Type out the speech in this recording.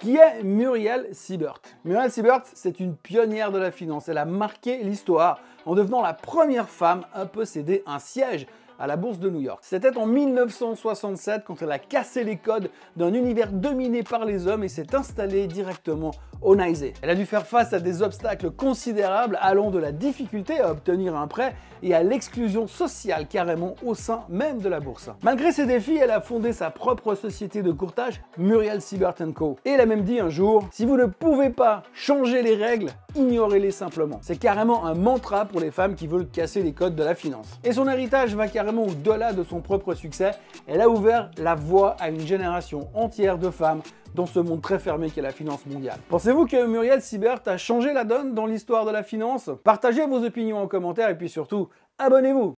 Qui est Muriel Siebert Muriel Siebert, c'est une pionnière de la finance. Elle a marqué l'histoire en devenant la première femme à posséder un siège à la bourse de New York. C'était en 1967 quand elle a cassé les codes d'un univers dominé par les hommes et s'est installée directement au NYSE. Elle a dû faire face à des obstacles considérables allant de la difficulté à obtenir un prêt et à l'exclusion sociale carrément au sein même de la bourse. Malgré ces défis, elle a fondé sa propre société de courtage, Muriel Siebert Co. Et elle a même dit un jour, si vous ne pouvez pas changer les règles, ignorez-les simplement. C'est carrément un mantra pour les femmes qui veulent casser les codes de la finance. Et son héritage va carrément au-delà de son propre succès. Elle a ouvert la voie à une génération entière de femmes dans ce monde très fermé qu'est la finance mondiale. Pensez-vous que Muriel Siebert a changé la donne dans l'histoire de la finance Partagez vos opinions en commentaire et puis surtout, abonnez-vous